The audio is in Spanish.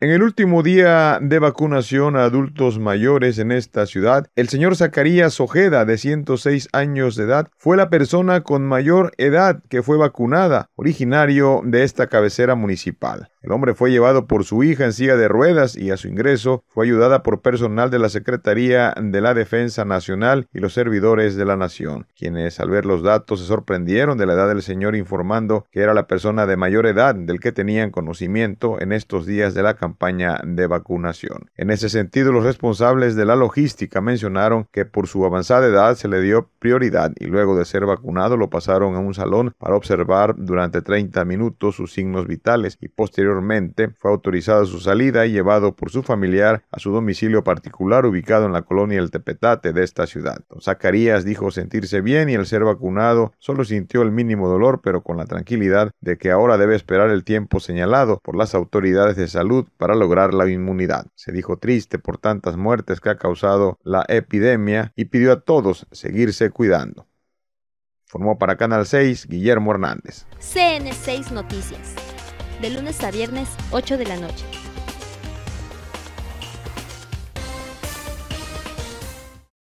En el último día de vacunación a adultos mayores en esta ciudad, el señor Zacarías Ojeda, de 106 años de edad, fue la persona con mayor edad que fue vacunada, originario de esta cabecera municipal. El hombre fue llevado por su hija en silla de ruedas y a su ingreso fue ayudada por personal de la Secretaría de la Defensa Nacional y los servidores de la Nación, quienes al ver los datos se sorprendieron de la edad del señor informando que era la persona de mayor edad del que tenían conocimiento en estos días de la campaña de vacunación. En ese sentido, los responsables de la logística mencionaron que por su avanzada edad se le dio prioridad y luego de ser vacunado lo pasaron a un salón para observar durante 30 minutos sus signos vitales y posteriormente Posteriormente fue autorizado su salida y llevado por su familiar a su domicilio particular ubicado en la colonia El Tepetate de esta ciudad. Zacarías dijo sentirse bien y al ser vacunado solo sintió el mínimo dolor, pero con la tranquilidad de que ahora debe esperar el tiempo señalado por las autoridades de salud para lograr la inmunidad. Se dijo triste por tantas muertes que ha causado la epidemia y pidió a todos seguirse cuidando. Formó para Canal 6 Guillermo Hernández. CN6 Noticias de lunes a viernes 8 de la noche.